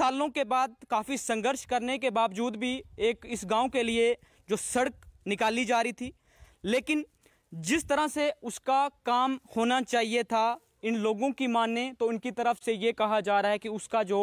सालों के बाद काफ़ी संघर्ष करने के बावजूद भी एक इस गांव के लिए जो सड़क निकाली जा रही थी लेकिन जिस तरह से उसका काम होना चाहिए था इन लोगों की माने तो इनकी तरफ से ये कहा जा रहा है कि उसका जो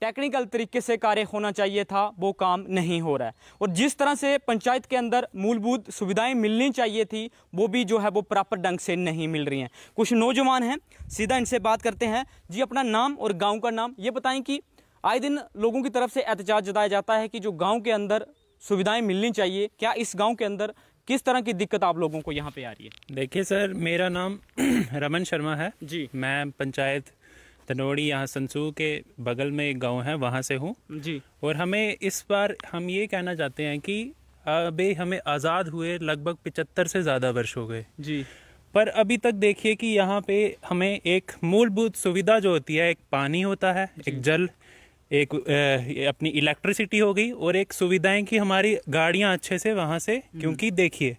टेक्निकल तरीके से कार्य होना चाहिए था वो काम नहीं हो रहा है और जिस तरह से पंचायत के अंदर मूलभूत सुविधाएं मिलनी चाहिए थी वो भी जो है वो प्रॉपर ढंग से नहीं मिल रही हैं कुछ नौजवान हैं सीधा इनसे बात करते हैं जी अपना नाम और गांव का नाम ये बताएं कि आए दिन लोगों की तरफ से एहतजाज जताया जाता है कि जो गांव के अंदर सुविधाएं मिलनी चाहिए क्या इस गांव के अंदर किस तरह की दिक्कत आप लोगों को यहाँ पे आ रही है देखिए सर मेरा नाम रमन शर्मा है जी मैं पंचायत धनोड़ी यहाँ संसू के बगल में एक गांव है वहाँ से हूँ जी और हमें इस बार हम ये कहना चाहते हैं कि अभी हमें आज़ाद हुए लगभग पिचहत्तर से ज़्यादा वर्ष हो गए जी पर अभी तक देखिए कि यहाँ पे हमें एक मूलभूत सुविधा जो होती है एक पानी होता है एक जल एक अपनी इलेक्ट्रिसिटी हो गई और एक सुविधाएं कि हमारी गाड़ियां अच्छे से वहां से हम्म। क्योंकि देखिए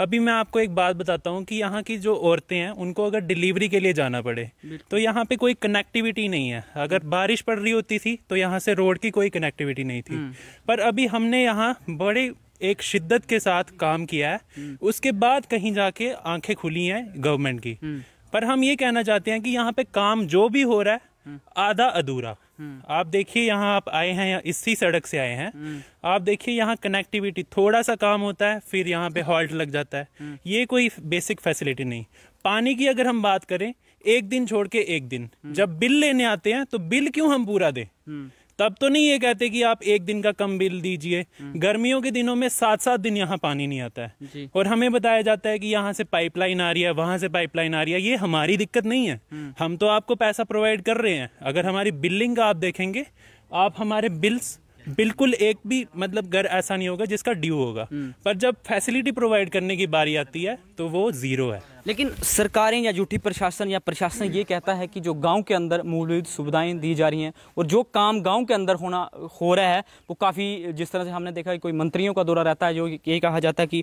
अभी मैं आपको एक बात बताता हूँ कि यहाँ की जो औरतें हैं उनको अगर डिलीवरी के लिए जाना पड़े तो यहाँ पे कोई कनेक्टिविटी नहीं है अगर बारिश पड़ रही होती थी तो यहाँ से रोड की कोई कनेक्टिविटी नहीं थी हम्म। पर अभी हमने यहाँ बड़े एक शिद्दत के साथ काम किया है हम्म। उसके बाद कहीं जाके आंखें खुली हैं गवर्नमेंट की पर हम ये कहना चाहते हैं कि यहाँ पे काम जो भी हो रहा है आधा अधूरा आप देखिए यहाँ आप आए हैं इसी सड़क से आए हैं आप देखिए यहाँ कनेक्टिविटी थोड़ा सा काम होता है फिर यहाँ पे हॉल्ट लग जाता है ये कोई बेसिक फैसिलिटी नहीं पानी की अगर हम बात करें एक दिन छोड़ के एक दिन जब बिल लेने आते हैं तो बिल क्यों हम पूरा दें तब तो नहीं ये कहते कि आप एक दिन का कम बिल दीजिए गर्मियों के दिनों में सात सात दिन यहाँ पानी नहीं आता है और हमें बताया जाता है कि यहाँ से पाइपलाइन आ रही है वहां से पाइपलाइन आ रही है ये हमारी दिक्कत नहीं है हम्म। हम तो आपको पैसा प्रोवाइड कर रहे हैं अगर हमारी बिल्डिंग का आप देखेंगे आप हमारे बिल्स बिल्कुल एक भी मतलब घर ऐसा नहीं होगा जिसका ड्यू होगा हम्म। पर जब फैसिलिटी प्रोवाइड करने की बारी आती है तो वो जीरो है लेकिन सरकारें या जूठी प्रशासन या प्रशासन ये कहता है कि जो गांव के अंदर मूलभूत सुविधाएं दी जा रही हैं और जो काम गांव के अंदर होना हो रहा है वो काफ़ी जिस तरह से हमने देखा कि कोई मंत्रियों का दौरा रहता है जो ये कहा जाता है कि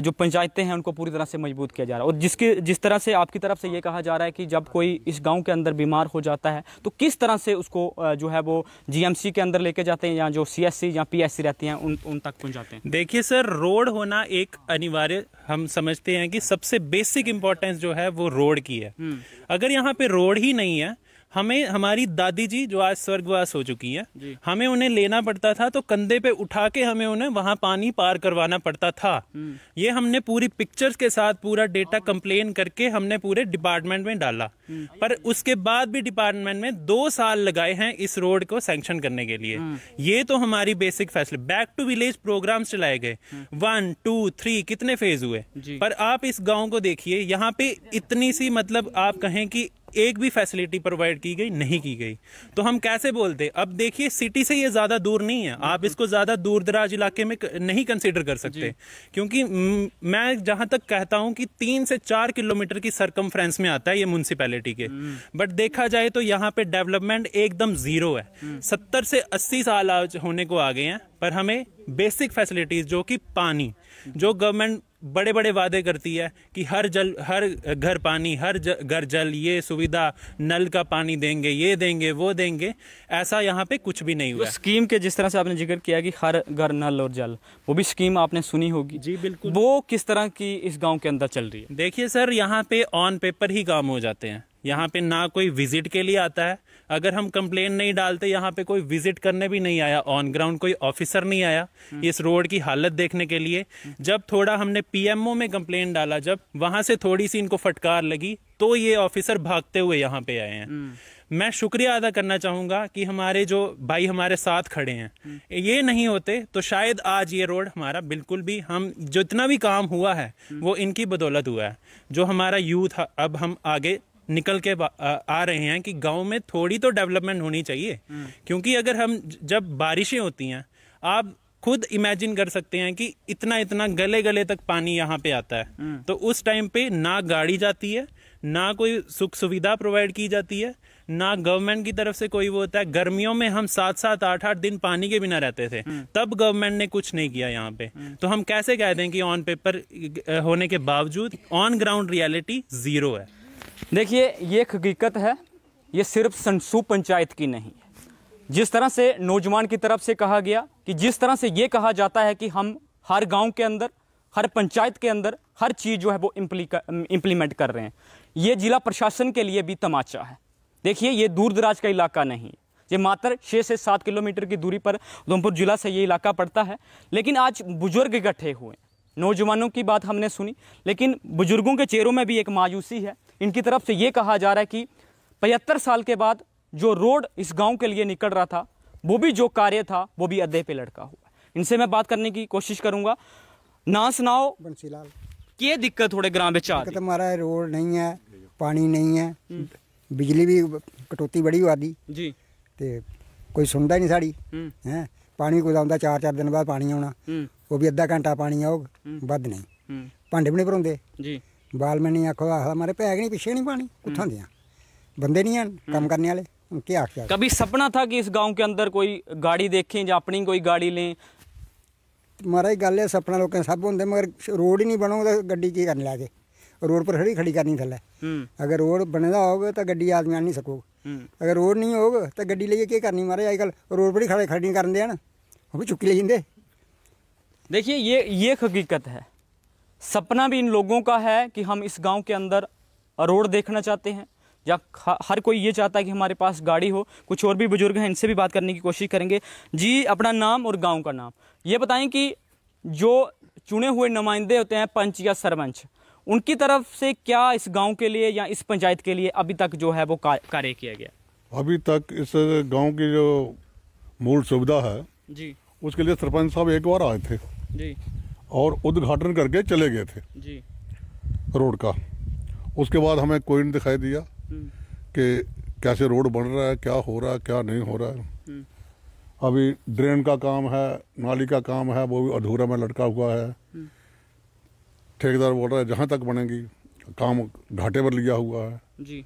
जो पंचायतें हैं उनको पूरी तरह से मजबूत किया जा रहा है और जिसके जिस तरह से आपकी तरफ से ये कहा जा रहा है कि जब कोई इस गांव के अंदर बीमार हो जाता है तो किस तरह से उसको जो है वो जीएमसी के अंदर लेके जाते हैं या जो सीएससी या पीएससी रहती हैं उन उन तक पहुंचाते हैं देखिए सर रोड होना एक अनिवार्य हम समझते हैं कि सबसे बेसिक इंपॉर्टेंस जो है वो रोड की है हम्म। अगर यहाँ पे रोड ही नहीं है हमें हमारी दादी जी जो आज स्वर्गवास हो चुकी हैं हमें उन्हें लेना पड़ता था तो कंधे पे उठा के हमें उन्हें वहां पानी पार करवाना पड़ता था हम्म। ये हमने पूरी पिक्चर्स के साथ पूरा डेटा कंप्लेन करके हमने पूरे डिपार्टमेंट में डाला हम्म। पर उसके बाद भी डिपार्टमेंट में दो साल लगाए हैं इस रोड को सैंक्शन करने के लिए हम्म। ये तो हमारी बेसिक फैसले बैक टू विलेज प्रोग्राम चलाए गए वन टू थ्री कितने फेज हुए पर आप इस गाँव को देखिए यहाँ पे इतनी सी मतलब आप कहें कि एक भी फैसिलिटी प्रोवाइड की गई नहीं की गई तो हम कैसे बोलते अब देखिए सिटी से ये ज़्यादा दूर नहीं है आप इसको ज़्यादा दूर दराज इलाके में नहीं कंसिडर कर सकते क्योंकि मैं जहां तक कहता हूं कि तीन से चार किलोमीटर की सरकम में आता है ये म्यूनसिपैलिटी के बट हम्म। देखा जाए तो यहाँ पे डेवलपमेंट एकदम ज़ीरो है हम्म। सत्तर से अस्सी साल होने को आ गए हैं पर हमें बेसिक फैसिलिटीज़ जो कि पानी जो गवर्नमेंट बड़े बड़े वादे करती है कि हर जल हर घर पानी हर ज, घर जल ये सुविधा नल का पानी देंगे ये देंगे वो देंगे ऐसा यहाँ पे कुछ भी नहीं हुआ तो स्कीम के जिस तरह से आपने जिक्र किया कि हर घर नल और जल वो भी स्कीम आपने सुनी होगी जी बिल्कुल वो किस तरह की इस गाँव के अंदर चल रही है देखिए सर यहाँ पे ऑन पेपर ही काम हो जाते हैं यहाँ पे ना कोई विजिट के लिए आता है अगर हम कंप्लेन नहीं डालते यहाँ पे कोई विजिट करने भी नहीं आया ऑन ग्राउंड कोई ऑफिसर नहीं आया हम्म। इस रोड की हालत देखने के लिए जब थोड़ा हमने पीएमओ में कंप्लेन डाला जब वहां से थोड़ी सी इनको फटकार लगी तो ये ऑफिसर भागते हुए यहाँ पे आए हैं हम्म। मैं शुक्रिया अदा करना चाहूंगा कि हमारे जो भाई हमारे साथ खड़े हैं हम्म। ये नहीं होते तो शायद आज ये रोड हमारा बिल्कुल भी हम जितना भी काम हुआ है वो इनकी बदौलत हुआ है जो हमारा यूथ अब हम आगे निकल के आ रहे हैं कि गांव में थोड़ी तो डेवलपमेंट होनी चाहिए हम्म। क्योंकि अगर हम जब बारिशें होती हैं आप खुद इमेजिन कर सकते हैं कि इतना इतना गले गले तक पानी यहाँ पे आता है हम्म। तो उस टाइम पे ना गाड़ी जाती है ना कोई सुख सुविधा प्रोवाइड की जाती है ना गवर्नमेंट की तरफ से कोई वो होता है गर्मियों में हम सात सात आठ आठ दिन पानी के बिना रहते थे हम्म। तब गवर्नमेंट ने कुछ नहीं किया यहाँ पे तो हम कैसे कह दें कि ऑन पेपर होने के बावजूद ऑन ग्राउंड रियलिटी जीरो है देखिए ये एक हकीकत है ये सिर्फ संसू पंचायत की नहीं है जिस तरह से नौजवान की तरफ से कहा गया कि जिस तरह से ये कहा जाता है कि हम हर गांव के अंदर हर पंचायत के अंदर हर चीज़ जो है वो इम्प्लीमेंट कर रहे हैं ये जिला प्रशासन के लिए भी तमाचा है देखिए ये दूर दराज का इलाका नहीं है ये मात्र छः से सात किलोमीटर की दूरी पर उधमपुर जिला से ये इलाका पड़ता है लेकिन आज बुजुर्ग इकट्ठे हुए नौजवानों की बात हमने सुनी लेकिन बुजुर्गों के चेहरों में भी एक मायूसी है इनकी तरफ से ये कहा जा रहा है कि पचहत्तर साल के बाद जो रोड इस गांव के लिए निकल रहा था वो भी जो कार्य था वो भी अधे पे लटका हुआ इनसे मैं बात करने की कोशिश करूंगा ना सुनाओ बंसीलाल ये दिक्कत थोड़े ग्राम बच्चा दिक्कत तो हमारा रोड नहीं है पानी नहीं है बिजली भी कटौती बड़ी हुआ दी जी ते कोई सुनता ही नहीं साड़ी है हम्म। पानी कोई आंदा चार चार दिन बाद पानी आना हम्म। वो भी अद्धा घंटा पानी आओग हम्म। बद नहीं भांडे भी नहीं भरोंदे जी बालमैन ने आखो आखदा मारे पैग नहीं पिच्छे नहीं पानी हम्म। कुत्थों दियां बंदे नहीं हैन हम्म। कम करने वाले उनके आख्या कभी सपना था कि इस गांव के अंदर कोई गाड़ी देखें या अपनी कोई गाड़ी लें महाराज गल है सपना लोकें सब होंगे मगर रोड ही नहीं बनोग तो गड्डी की करने लगे रोड पर खड़ी खड़ी करनी थल्ले हम्म। अगर रोड बने होग तो गड्डी आदमी आनी सकोग अगर रोड नहीं होग तो गड्डी लेके क्या करनी महाराज अजकल रोड पर ही खड़े खड़ी करते चुकी ले देखिए ये ये हकीकत है सपना भी इन लोगों का है कि हम इस गांव के अंदर रोड देखना चाहते हैं या हर कोई ये चाहता है कि हमारे पास गाड़ी हो कुछ और भी बुजुर्ग हैं इनसे भी बात करने की कोशिश करेंगे जी अपना नाम और गांव का नाम ये बताएं कि जो चुने हुए नुमाइंदे होते हैं पंच या सरपंच उनकी तरफ से क्या इस गांव के लिए या इस पंचायत के लिए अभी तक जो है वो कार्य किया गया अभी तक इस गाँव की जो मूल सुविधा है जी उसके लिए सरपंच साहब एक बार आए थे जी और उद्घाटन करके चले गए थे जी रोड का उसके बाद हमें कोई नहीं दिखाई दिया हम्म। कि कैसे रोड बन रहा है क्या हो रहा है क्या नहीं हो रहा है हम्म। अभी ड्रेन का काम है नाली का काम है वो भी अधूरा में लटका हुआ है हम्म। ठेकेदार बोल रहा है जहाँ तक बनेगी काम घाटे पर लिया हुआ है जी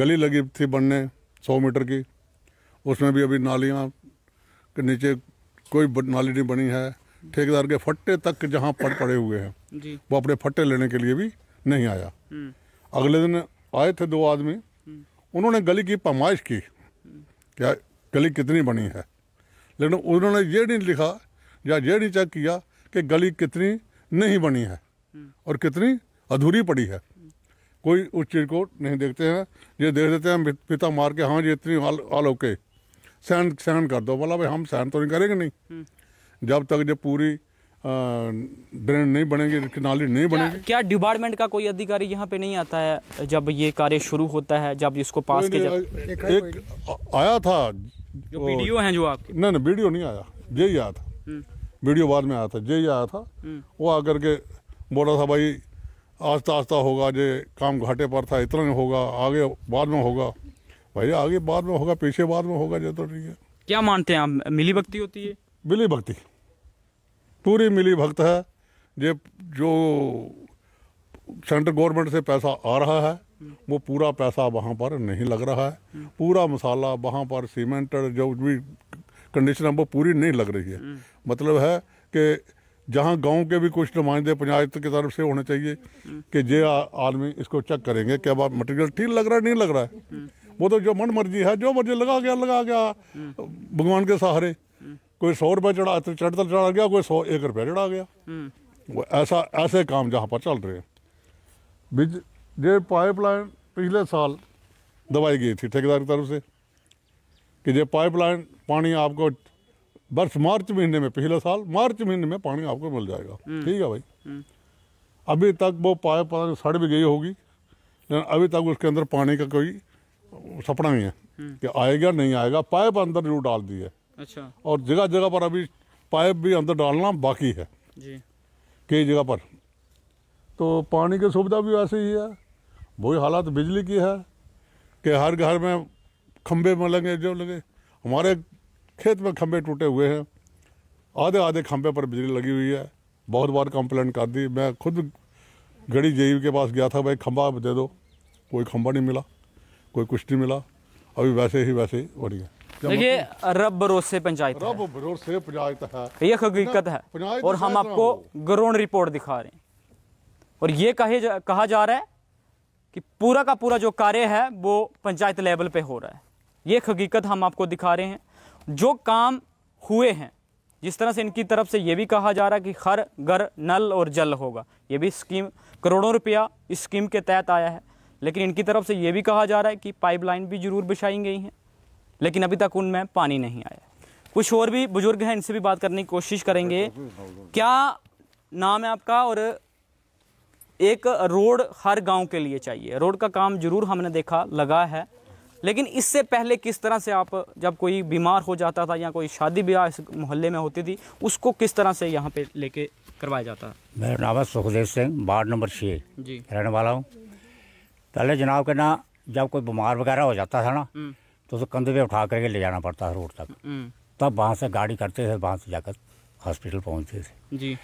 गली लगी थी बनने सौ मीटर की उसमें भी अभी नालियाँ के नीचे कोई नाली नहीं बनी है ठेकेदार के फट्टे तक जहाँ पट पड़े हुए हैं वो अपने फट्टे लेने के लिए भी नहीं आया अगले दिन आए थे दो आदमी उन्होंने गली की पमाइश की क्या गली कितनी बनी है लेकिन उन्होंने ये नहीं लिखा या ये नहीं चेक किया कि गली कितनी नहीं बनी है और कितनी अधूरी पड़ी है कोई उस चीज़ को नहीं देखते हैं ये देख देते हैं पिता मार के हाँ जी इतनी हाल हाल सहन सहन कर दो बोला भाई हम सहन तो नहीं करेंगे नहीं जब तक जब पूरी ड्रेन नहीं बनेंगे नाली नहीं बनेगी क्या डिपार्टमेंट का कोई अधिकारी यहाँ पे नहीं आता है जब ये कार्य शुरू होता है जब इसको पास के जब... एक, एक आया था जो वीडियो है जो आपके नहीं नहीं वीडियो नहीं आया ही आया था वीडियो हम्म। बाद में आया था ही आया था हम्म। वो आकर के बोला था भाई आस्ता आस्ता होगा जे काम घाटे पर था इतना नहीं होगा आगे बाद में होगा भाई आगे बाद में होगा पीछे बाद में होगा जो तो ठीक है क्या मानते हैं आप मिली भक्ति होती है मिली भक्ति पूरी मिली भक्त है ये जो सेंट्रल गवर्नमेंट से पैसा आ रहा है वो पूरा पैसा वहाँ पर नहीं लग रहा है पूरा मसाला वहाँ पर सीमेंट जो भी कंडीशन है वो पूरी नहीं लग रही है मतलब है कि जहाँ गांव के भी कुछ नुमाइंदे पंचायत की तरफ से होने चाहिए कि जे आदमी इसको चेक करेंगे क्या आप मटेरियल ठीक लग रहा है नहीं लग रहा है वो तो जो मन मर्जी है जो मर्जी लगा गया लगा गया भगवान के सहारे कोई सौ रुपये चढ़ा चढ़ता तो चढ़ा तो गया कोई सौ एक रुपया चढ़ा गया हम्म। वो ऐसा ऐसे काम जहाँ पर चल रहे हैं बिज ये पाइपलाइन पिछले साल दवाई गई थी ठेकेदार की तरफ से कि ये पाइपलाइन पानी आपको बर्ष मार्च महीने में पिछले साल मार्च महीने में पानी आपको मिल जाएगा हम्म। ठीक है भाई हम्म। अभी तक वो पाइप सड़ भी गई होगी लेकिन अभी तक उसके अंदर पानी का कोई सपना नहीं है कि आएगा नहीं आएगा पाइप अंदर जरूर डाल दी है अच्छा और जगह जगह पर अभी पाइप भी अंदर डालना बाकी है जी कई जगह पर तो पानी की सुविधा भी वैसे ही है वही हालात तो बिजली की है कि हर घर में खम्भे में लगे जो लगे हमारे खेत में खम्भे टूटे हुए हैं आधे आधे खम्भे पर बिजली लगी हुई है बहुत बार कंप्लेंट कर दी मैं खुद गड़ी जेई के पास गया था भाई खम्भा दे दो कोई खम्बा नहीं मिला कोई कुछ नहीं मिला अभी वैसे ही वैसे ही बढ़िया देखिए रब भरोसे पंचायत रब भरोसे पंचायत है ये हकीकत है और तो हम आपको ग्राउंड रिपोर्ट दिखा रहे हैं और ये कहे जा, कहा जा रहा है कि पूरा का पूरा जो कार्य है वो पंचायत लेवल पे हो रहा है ये हकीकत हम आपको दिखा रहे हैं जो काम हुए हैं जिस तरह से इनकी तरफ से ये भी कहा जा रहा है कि हर घर नल और जल होगा ये भी स्कीम करोड़ों रुपया इस स्कीम के तहत आया है लेकिन इनकी तरफ से ये भी कहा जा रहा है कि पाइपलाइन भी जरूर बिछाई गई हैं लेकिन अभी तक उनमें पानी नहीं आया कुछ और भी बुजुर्ग हैं इनसे भी बात करने की कोशिश करेंगे क्या नाम है आपका और एक रोड हर गांव के लिए चाहिए रोड का काम जरूर हमने देखा लगा है लेकिन इससे पहले किस तरह से आप जब कोई बीमार हो जाता था या कोई शादी ब्याह इस मोहल्ले में होती थी उसको किस तरह से यहाँ पे लेके करवाया जाता मेरा नाम है सुखदेव सिंह वार्ड नंबर छः जी रहने वाला हूँ पहले जनाब के ना जब कोई बीमार वगैरह हो जाता था ना हम्म। तो उसे कंधे पे उठा करके ले जाना पड़ता है रोड तक हम्म। तब वहाँ से गाड़ी करते थे वहाँ से जाकर हॉस्पिटल पहुँचते थे जी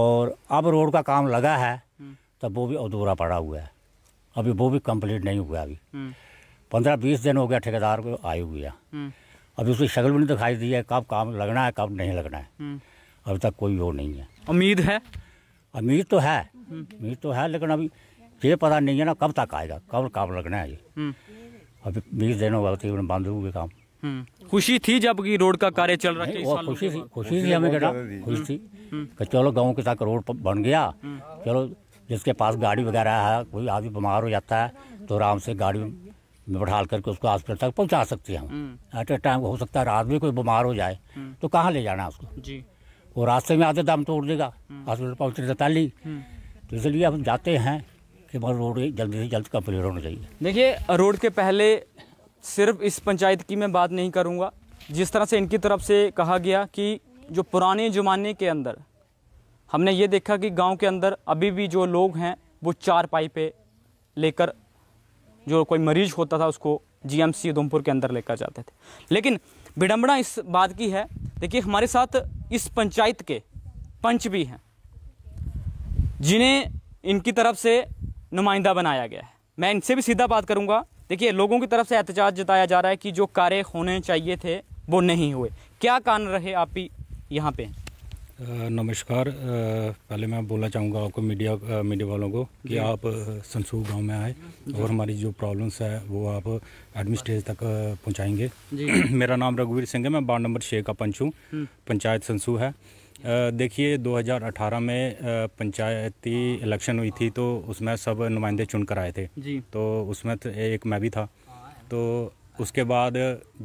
और अब रोड का काम लगा है हम्म। तब वो भी अधूरा पड़ा हुआ है अभी वो भी कंप्लीट नहीं हुआ अभी हम्म। पंद्रह बीस दिन हो गया ठेकेदार को आए हुए अभी उसकी शक्ल भी नहीं दिखाई दी है कब काम लगना है कब नहीं लगना है अभी तक कोई वो नहीं है उम्मीद है उम्मीद तो है उम्मीद तो है लेकिन अभी ये पता नहीं है ना कब तक आएगा कब काम लगना है ये अभी बीस दिनों बाद तकरीबन बंद हो गए काम हम्म। खुशी थी जब की रोड का कार्य चल रहा है खुशी थी खुशी थी हमें कहना खुशी थी कि चलो गांव के तक रोड बन गया हम्म। चलो जिसके पास गाड़ी वगैरह है कोई आदमी बीमार हो जाता है तो आराम से गाड़ी में बैठा करके उसको हॉस्पिटल तक पहुंचा सकते हैं हम एट ए टाइम हो सकता है रात में कोई बीमार हो जाए हम्म। तो कहाँ ले जाना है उसको वो रास्ते में आते दम तोड़ देगा हॉस्पिटल पहुँचने से पहले तो इसलिए हम जाते हैं कि हमारा रोड जल्द से जल्द कम्प्लीट होना चाहिए देखिए रोड के पहले सिर्फ इस पंचायत की मैं बात नहीं करूँगा जिस तरह से इनकी तरफ से कहा गया कि जो पुराने ज़माने के अंदर हमने ये देखा कि गांव के अंदर अभी भी जो लोग हैं वो चार पाइपें लेकर जो कोई मरीज होता था उसको जीएमसी उधमपुर के अंदर लेकर जाते थे लेकिन विडम्बना इस बात की है देखिए हमारे साथ इस पंचायत के पंच भी हैं जिन्हें इनकी तरफ से नुमाइंदा बनाया गया है मैं इनसे भी सीधा बात करूँगा देखिए लोगों की तरफ से एहतजाज जताया जा रहा है कि जो कार्य होने चाहिए थे वो नहीं हुए क्या कारण रहे आप ही यहाँ पे नमस्कार पहले मैं बोलना चाहूँगा आपको मीडिया मीडिया वालों को कि आप संसूर गांव में आए और हमारी जो प्रॉब्लम्स है वो आप एडमिन तक पहुँचाएंगे मेरा नाम रघुवीर सिंह है मैं वार्ड नंबर छः का पंच हूँ हम्म। पंचायत संसू है देखिए 2018 में पंचायती इलेक्शन हुई थी तो उसमें सब नुमाइंदे चुन कर आए थे तो उसमें एक मैं भी था तो उसके बाद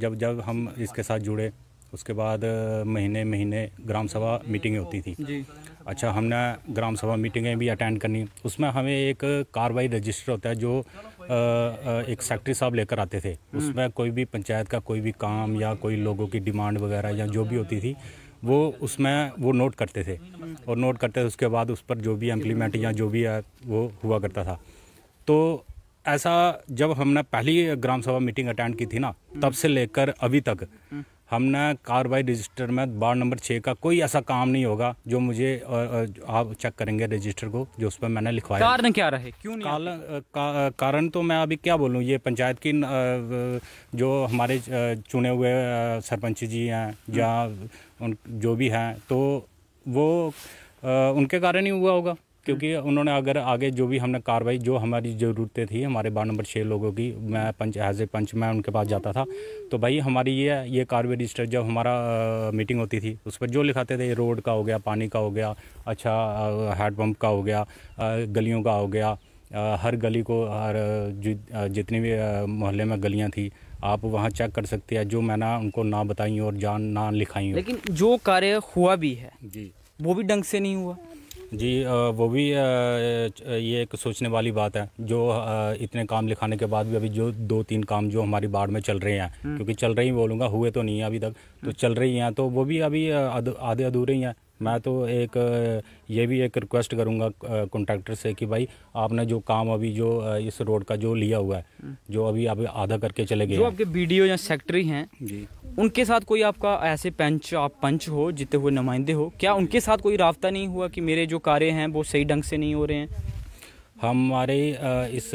जब जब हम इसके साथ जुड़े उसके बाद महीने महीने ग्राम सभा मीटिंगें होती थी अच्छा हमने ग्राम सभा मीटिंगें भी अटेंड करनी उसमें हमें एक कार्रवाई रजिस्टर होता है जो आ, एक सेक्रेटरी साहब लेकर आते थे हम्म। उसमें कोई भी पंचायत का कोई भी काम या कोई लोगों की डिमांड वगैरह या जो भी होती थी वो उसमें वो नोट करते थे और नोट करते थे उसके बाद उस पर जो भी इम्प्लीमेंट या जो भी है वो हुआ करता था तो ऐसा जब हमने पहली ग्राम सभा मीटिंग अटेंड की थी ना तब से लेकर अभी तक हमने कार्रवाई रजिस्टर में बार नंबर छः का कोई ऐसा काम नहीं होगा जो मुझे आप चेक करेंगे रजिस्टर को जो उस पर मैंने लिखवाया कारण क्या रहे क्यों नहीं का, कारण तो मैं अभी क्या बोलूँ ये पंचायत की जो हमारे चुने हुए सरपंच जी हैं या उन जो भी हैं तो वो आ, उनके कारण ही हुआ होगा क्योंकि हम्म। उन्होंने अगर आगे जो भी हमने कार्रवाई जो हमारी ज़रूरतें थी हमारे वार्ड नंबर छः लोगों की मैं पंच एज ए पंच मैं उनके पास जाता था तो भाई हमारी ये ये कार्रवाई रजिस्टर जब हमारा आ, मीटिंग होती थी उस पर जो लिखाते थे रोड का हो गया पानी का हो गया अच्छा हैंडपम्प का हो गया आ, गलियों का हो गया हर गली को हर जितनी भी मोहल्ले में गलियां थी आप वहां चेक कर सकते हैं जो मैंने उनको ना बताई और जान ना लिखाई लेकिन जो कार्य हुआ भी है जी वो भी ढंग से नहीं हुआ जी वो भी ये एक सोचने वाली बात है जो इतने काम लिखाने के बाद भी अभी जो दो तीन काम जो हमारी बाढ़ में चल रहे हैं हम्म। क्योंकि चल रही बोलूँगा हुए तो नहीं है अभी तक तो हम्म। चल रही हैं तो वो भी अभी आधे अधूरे ही हैं मैं तो एक ये भी एक रिक्वेस्ट करूँगा कॉन्ट्रैक्टर से कि भाई आपने जो काम अभी जो इस रोड का जो लिया हुआ है हम्म। जो अभी आप आधा करके चले गए जो आपके बी या सेक्रेटरी हैं जी उनके साथ कोई आपका ऐसे पंच आप पंच हो जितने हुए नुमाइंदे हो क्या उनके साथ कोई रबता नहीं हुआ कि मेरे जो कार्य हैं वो सही ढंग से नहीं हो रहे हैं हमारे इस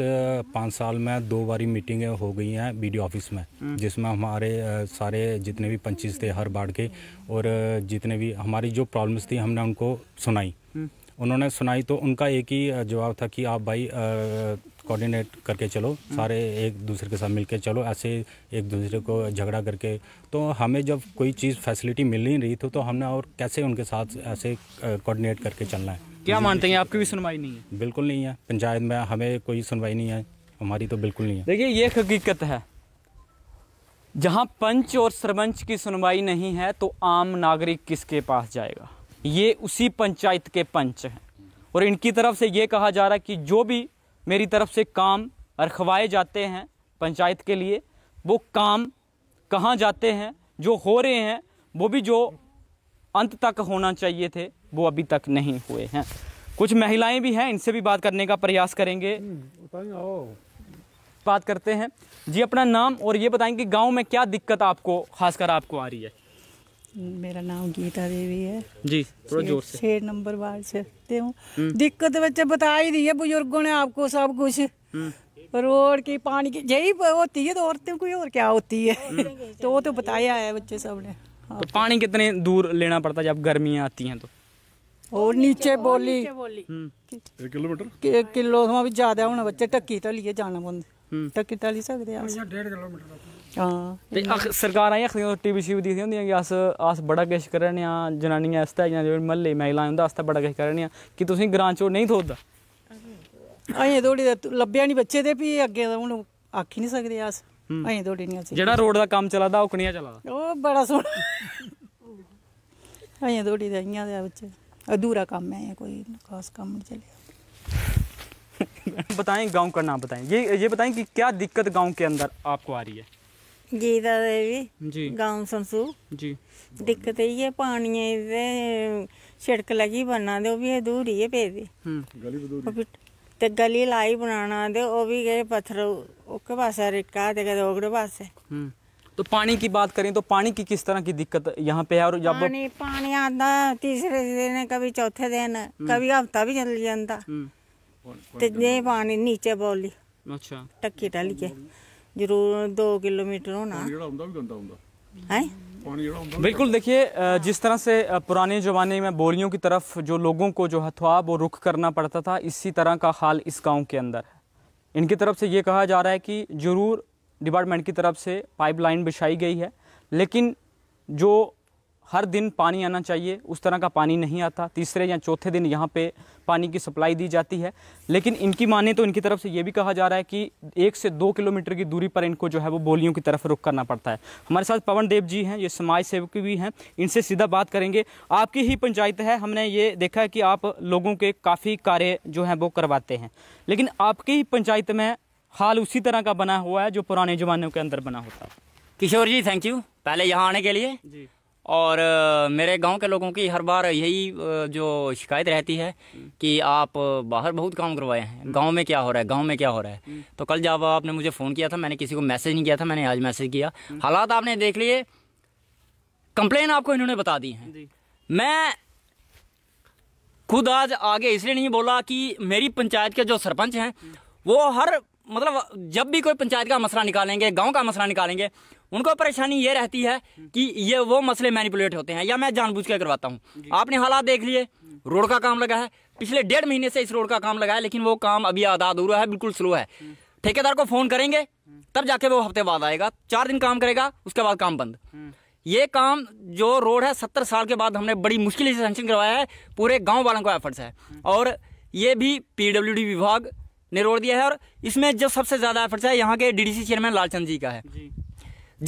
पाँच साल में दो बारी मीटिंगें हो गई हैं डी ऑफिस में हम्म। जिसमें हमारे सारे जितने भी पंचीस थे हर बाढ़ के और जितने भी हमारी जो प्रॉब्लम्स थी हमने उनको सुनाई हम्म। उन्होंने सुनाई तो उनका एक ही जवाब था कि आप भाई कोऑर्डिनेट करके चलो हम्म। सारे एक दूसरे के साथ मिलके चलो ऐसे एक दूसरे को झगड़ा करके तो हमें जब कोई चीज़ फैसिलिटी मिल नहीं रही थी तो हमने और कैसे उनके साथ ऐसे कोऑर्डिनेट करके चलना है क्या मानते हैं आपकी भी सुनवाई नहीं है बिल्कुल नहीं है पंचायत में हमें कोई सुनवाई नहीं है हमारी तो बिल्कुल नहीं है देखिए ये हकीकत है जहाँ पंच और सरपंच की सुनवाई नहीं है तो आम नागरिक किसके पास जाएगा ये उसी पंचायत के पंच हैं और इनकी तरफ से ये कहा जा रहा है कि जो भी मेरी तरफ से काम रखवाए जाते हैं पंचायत के लिए वो काम कहाँ जाते हैं जो हो रहे हैं वो भी जो अंत तक होना चाहिए थे वो अभी तक नहीं हुए हैं कुछ महिलाएं भी हैं इनसे भी बात करने का प्रयास करेंगे हम्म, बात करते हैं जी अपना नाम और ये बताएं कि गांव में क्या दिक्कत आपको खासकर आपको आ रही है मेरा नाम गीता देवी है जी नंबर वार्ड से रहते हूँ हम्म। दिक्कत बच्चे बता ही दी है बुजुर्गो ने आपको सब कुछ हम्म। रोड की पानी की यही होती है तो औरतें तो कोई और क्या होती है तो वो तो बताया है बच्चे सब ने तो पानी कितने दूर लेना पड़ता है जब गर्मियाँ आती हैं तो ਹੋਰ ਨੀਚੇ ਬੋਲੀ ਹੂੰ ਕਿਲੋਮੀਟਰ ਕਿ 1 ਕਿਲੋ ਤੋਂ ਵੀ ਜ਼ਿਆਦਾ ਹੋਣਾ ਬੱਚੇ ਟੱਕੀ ਟਲੀਏ ਜਾਣਾ ਪੁੰਦੇ ਟੱਕੀ ਟਲੀ ਸਕਦੇ ਆ ਅੱਛਾ 1.5 ਕਿਲੋਮੀਟਰ ਹਾਂ ਤੇ ਅਖ ਸਰਕਾਰਾਂ ਇਹ ਅਖਰੀ ਟੀਵੀ ਸ਼ੀਵ ਦੀ ਹੁੰਦੀਆਂ ਕਿ ਅਸ ਆਸ ਬੜਾ ਕਿਸ਼ ਕਰ ਰਹੇ ਆ ਜਨਾਨੀਆਂ ਅਸਤਾ ਜਾਂ ਜਿਹੜੇ ਮੱਲੇ ਮਹਿਲਾਂ ਹੁੰਦਾ ਅਸਤਾ ਬੜਾ ਕਿਸ਼ ਕਰ ਰਹੇ ਆ ਕਿ ਤੁਸੀਂ ਗ੍ਰਾਂਚ ਉਹ ਨਹੀਂ ਥੋਦਾ ਅਹੀਂ ਥੋੜੀ ਲੱਭਿਆ ਨਹੀਂ ਬੱਚੇ ਤੇ ਵੀ ਅੱਗੇ ਹੁਣ ਆਖੀ ਨਹੀਂ ਸਕਦੇ ਆਸ ਅਹੀਂ ਥੋੜੀ ਨਹੀਂ ਅਸੀਂ ਜਿਹੜਾ ਰੋਡ ਦਾ ਕੰਮ ਚਲਾਦਾ ਉਹ ਕਣੀਆਂ ਚਲਾਦਾ ਉਹ ਬੜਾ ਸੋਹਣਾ ਅਹੀਂ ਥੋੜੀ ਦੇ ਅਹੀਂ ਦੇ ਬੱਚੇ अधूरा काम है या कोई खास काम नहीं चले बताएं गांव का नाम बताएं ये ये बताएं कि क्या दिक्कत गांव के अंदर आपको आ रही है जी देवी जी गांव संसू जी दिक्कत यही है पानी दे सड़क लगी बनना ते भी बी अधूरी है पेदी हम्म। गली ते गली लाई बनाना ते भी बी पत्थर ओके पास रिटका ते पास ओह्कड़े पास्सै हम्म। तो पानी की बात करें तो पानी की किस तरह की दिक्कत यहाँ पे है और जब पानी पानी आता तीसरे दिन कभी चौथे दिन हम्म। कभी हफ्ता भी चल जाता हम्म। तो ये पानी नीचे बोली अच्छा टक्की टाली के जरूर दो किलोमीटर होना है बिल्कुल देखिए जिस तरह से पुराने ज़माने में बोलियों की तरफ जो लोगों को जो हथवा वो रुख करना पड़ता था इसी तरह का हाल इस गांव के अंदर है इनकी तरफ से ये कहा जा रहा है कि जरूर डिपार्टमेंट की तरफ से पाइपलाइन बिछाई गई है लेकिन जो हर दिन पानी आना चाहिए उस तरह का पानी नहीं आता तीसरे या चौथे दिन यहाँ पे पानी की सप्लाई दी जाती है लेकिन इनकी माने तो इनकी तरफ से ये भी कहा जा रहा है कि एक से दो किलोमीटर की दूरी पर इनको जो है वो बोलियों की तरफ रुख करना पड़ता है हमारे साथ पवन देव जी हैं ये समाज सेवक भी हैं इनसे सीधा बात करेंगे आपकी ही पंचायत है हमने ये देखा है कि आप लोगों के काफ़ी कार्य जो हैं वो करवाते हैं लेकिन आपकी ही पंचायत में हाल उसी तरह का बना हुआ है जो पुराने ज़माने के अंदर बना होता किशोर जी थैंक यू पहले यहाँ आने के लिए जी और मेरे गांव के लोगों की हर बार यही जो शिकायत रहती है कि आप बाहर बहुत काम करवाए हैं हम्म। गांव में क्या हो रहा है गांव में क्या हो रहा है हम्म। तो कल जब आपने मुझे फ़ोन किया था मैंने किसी को मैसेज नहीं किया था मैंने आज मैसेज किया हम्म। हालात आपने देख लिए कंप्लेन आपको इन्होंने बता दी है मैं खुद आज आगे इसलिए नहीं बोला कि मेरी पंचायत के जो सरपंच हैं वो हर मतलब जब भी कोई पंचायत का मसला निकालेंगे गांव का मसला निकालेंगे उनको परेशानी ये रहती है कि ये वो मसले मैनिपुलेट होते हैं या मैं जानबूझ के करवाता हूँ आपने हालात देख लिए रोड का काम लगा है पिछले डेढ़ महीने से इस रोड का काम लगा है लेकिन वो काम अभी आधा अधूरा है बिल्कुल स्लो है हम्म। ठेकेदार को फ़ोन करेंगे तब जाके वो हफ्ते बाद आएगा चार दिन काम करेगा उसके बाद काम बंद हम्म। ये काम जो रोड है सत्तर साल के बाद हमने बड़ी मुश्किल से सेंशन करवाया है पूरे गाँव वालों को एफर्ट्स है हम्म। और ये भी पीडब्ल्यूडी विभाग निरोड़ दिया है और इसमें जो सबसे ज़्यादा एफर्ट्स है यहाँ के डीडीसी चेयरमैन लालचंद जी का है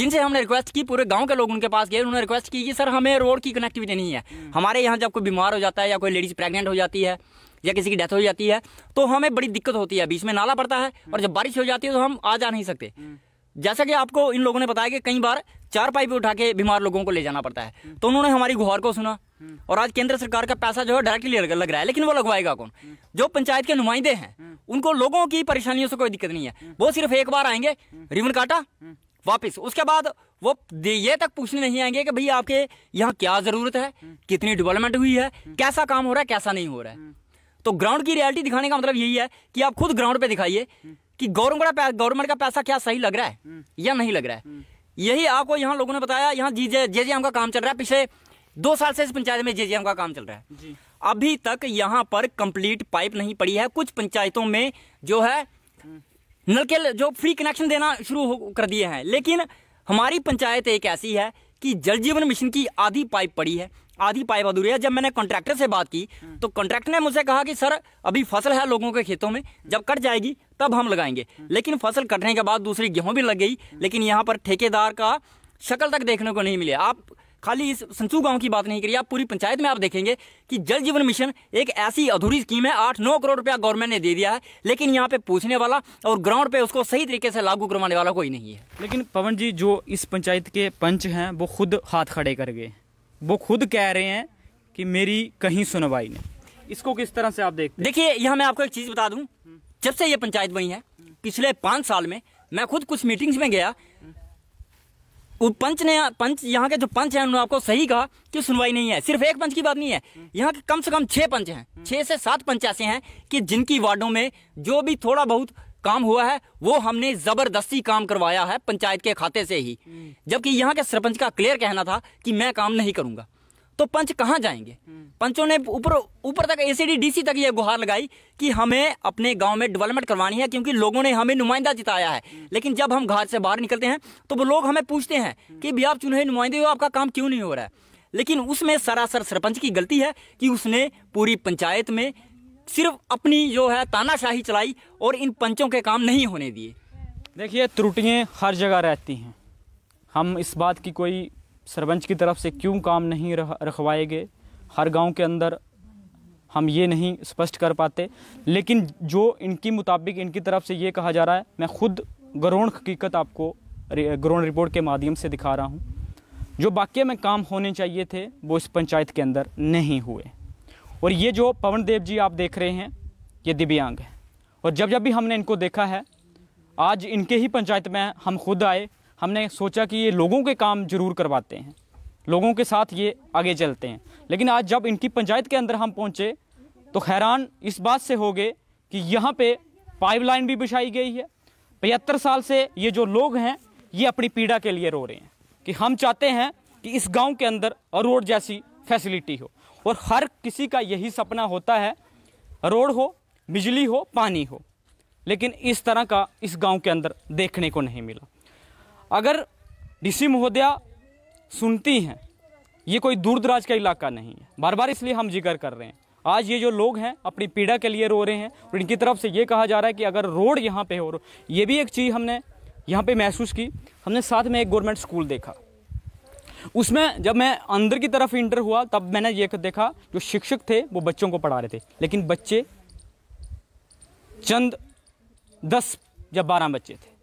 जिनसे हमने रिक्वेस्ट की पूरे गांव के लोग उनके पास गए उन्होंने रिक्वेस्ट की कि सर हमें रोड की कनेक्टिविटी नहीं है हम्म। हमारे यहाँ जब कोई बीमार हो जाता है या कोई लेडीज़ प्रेग्नेंट हो जाती है या किसी की डेथ हो जाती है तो हमें बड़ी दिक्कत होती है बीच में नाला पड़ता है हम्म। और जब बारिश हो जाती है तो हम आ जा नहीं सकते हम्म। जैसा कि आपको इन लोगों ने बताया कि कई बार चार पाइप उठा के बीमार लोगों को ले जाना पड़ता है हम्म। तो उन्होंने हमारी गुहार को सुना हम्म। और आज केंद्र सरकार का पैसा जो है डायरेक्टली लग रहा है लेकिन वो लगवाएगा कौन हम्म। जो पंचायत के नुमाइंदे हैं उनको लोगों की परेशानियों से कोई दिक्कत नहीं है वो सिर्फ एक बार आएंगे रिवन काटा वापिस उसके बाद वो ये तक पूछने नहीं आएंगे कि भाई आपके यहाँ क्या ज़रूरत है कितनी डेवलपमेंट हुई है कैसा काम हो रहा है कैसा नहीं हो रहा है तो ग्राउंड की रियलिटी दिखाने का मतलब यही है कि आप खुद ग्राउंड पे दिखाइए कि गौरमगढ़ का गवर्नमेंट का पैसा क्या सही लग रहा है हम्म। या नहीं लग रहा है हम्म। यही आपको यहाँ लोगों ने बताया यहाँ जी जे जे का काम चल रहा है पिछले दो साल से इस पंचायत में जे जे का काम चल रहा है अभी तक यहाँ पर कंप्लीट पाइप नहीं पड़ी है कुछ पंचायतों में जो है हम्म। नल के जो फ्री कनेक्शन देना शुरू कर दिए हैं लेकिन हमारी पंचायत एक ऐसी है कि जल जीवन मिशन की आधी पाइप पड़ी है आधी पाइप अधूरी है जब मैंने कॉन्ट्रैक्टर से बात की तो कॉन्ट्रैक्टर ने मुझसे कहा कि सर अभी फसल है लोगों के खेतों में जब कट जाएगी तब हम लगाएंगे लेकिन फसल कटने के बाद दूसरी गेहूँ भी लग गई लेकिन यहाँ पर ठेकेदार का शक्ल तक देखने को नहीं मिले आप खाली इस संसू गांव की बात नहीं करिए आप पूरी पंचायत में आप देखेंगे कि जल जीवन मिशन एक ऐसी अधूरी स्कीम है आठ नौ करोड़ रुपया गवर्नमेंट ने दे दिया है लेकिन यहाँ पे पूछने वाला और ग्राउंड पे उसको सही तरीके से लागू करवाने वाला कोई नहीं है लेकिन पवन जी जो इस पंचायत के पंच हैं वो खुद हाथ खड़े कर गए वो खुद कह रहे हैं कि मेरी कहीं सुनवाई नहीं इसको किस तरह से आप देख देखिए यहाँ मैं आपको एक चीज़ बता दूँ जब से ये पंचायत बनी है पिछले पांच साल में मैं खुद कुछ मीटिंग्स में गया वो पंच ने पंच यहाँ के जो पंच हैं उन्होंने आपको सही कहा कि सुनवाई नहीं है सिर्फ एक पंच की बात नहीं है यहाँ के कम से कम छह पंच हैं छह से सात पंच ऐसे हैं कि जिनकी वार्डों में जो भी थोड़ा बहुत काम हुआ है वो हमने जबरदस्ती काम करवाया है पंचायत के खाते से ही जबकि यहाँ के सरपंच का क्लियर कहना था कि मैं काम नहीं करूंगा तो पंच कहाँ जाएंगे पंचों ने ऊपर ऊपर तक एसीडी डीसी तक ये गुहार लगाई कि हमें अपने गांव में डेवलपमेंट करवानी है क्योंकि लोगों ने हमें नुमाइंदा जिताया है लेकिन जब हम घर से बाहर निकलते हैं तो वो लोग हमें पूछते हैं कि भी आप चुने नुमाइंदे हो आपका काम क्यों नहीं हो रहा है लेकिन उसमें सरासर सरपंच की गलती है कि उसने पूरी पंचायत में सिर्फ अपनी जो है तानाशाही चलाई और इन पंचों के काम नहीं होने दिए देखिए त्रुटियाँ हर जगह रहती हैं हम इस बात की कोई सरपंच की तरफ से क्यों काम नहीं रखवाए गए हर गांव के अंदर हम ये नहीं स्पष्ट कर पाते लेकिन जो इनकी मुताबिक इनकी तरफ से ये कहा जा रहा है मैं खुद ग्रोण हकीकत आपको ग्रोण रिपोर्ट के माध्यम से दिखा रहा हूँ जो वाक्य में काम होने चाहिए थे वो इस पंचायत के अंदर नहीं हुए और ये जो पवन देव जी आप देख रहे हैं ये दिव्यांग है और जब जब भी हमने इनको देखा है आज इनके ही पंचायत में हम खुद आए हमने सोचा कि ये लोगों के काम जरूर करवाते हैं लोगों के साथ ये आगे चलते हैं लेकिन आज जब इनकी पंचायत के अंदर हम पहुँचे तो हैरान इस बात से हो गए कि यहाँ पे पाइपलाइन भी बिछाई गई है पचहत्तर साल से ये जो लोग हैं ये अपनी पीड़ा के लिए रो रहे हैं कि हम चाहते हैं कि इस गांव के अंदर रोड जैसी फैसिलिटी हो और हर किसी का यही सपना होता है रोड हो बिजली हो पानी हो लेकिन इस तरह का इस गांव के अंदर देखने को नहीं मिला अगर डीसी महोदया सुनती हैं ये कोई दूर दराज का इलाका नहीं है बार बार इसलिए हम जिक्र कर रहे हैं आज ये जो लोग हैं अपनी पीड़ा के लिए रो रहे हैं और इनकी तरफ से ये कहा जा रहा है कि अगर रोड यहाँ पे हो ये भी एक चीज़ हमने यहाँ पे महसूस की हमने साथ में एक गवर्नमेंट स्कूल देखा उसमें जब मैं अंदर की तरफ इंटर हुआ तब मैंने ये देखा जो शिक्षक थे वो बच्चों को पढ़ा रहे थे लेकिन बच्चे चंद दस या बारह बच्चे थे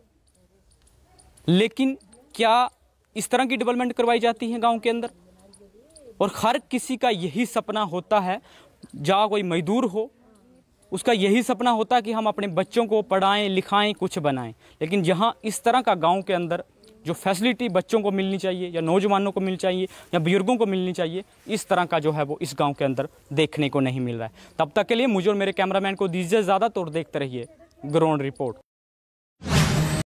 लेकिन क्या इस तरह की डेवलपमेंट करवाई जाती है गांव के अंदर और हर किसी का यही सपना होता है जहाँ कोई मजदूर हो उसका यही सपना होता है कि हम अपने बच्चों को पढ़ाएं लिखाएं कुछ बनाएं लेकिन जहाँ इस तरह का गांव के अंदर जो फैसिलिटी बच्चों को मिलनी चाहिए या नौजवानों को मिलनी चाहिए या बुजुर्गों को मिलनी चाहिए इस तरह का जो है वो इस गाँव के अंदर देखने को नहीं मिल रहा है तब तक के लिए मुझे और मेरे कैमरामैन को दीजिए ज़्यादा तौर देखते रहिए ग्राउंड रिपोर्ट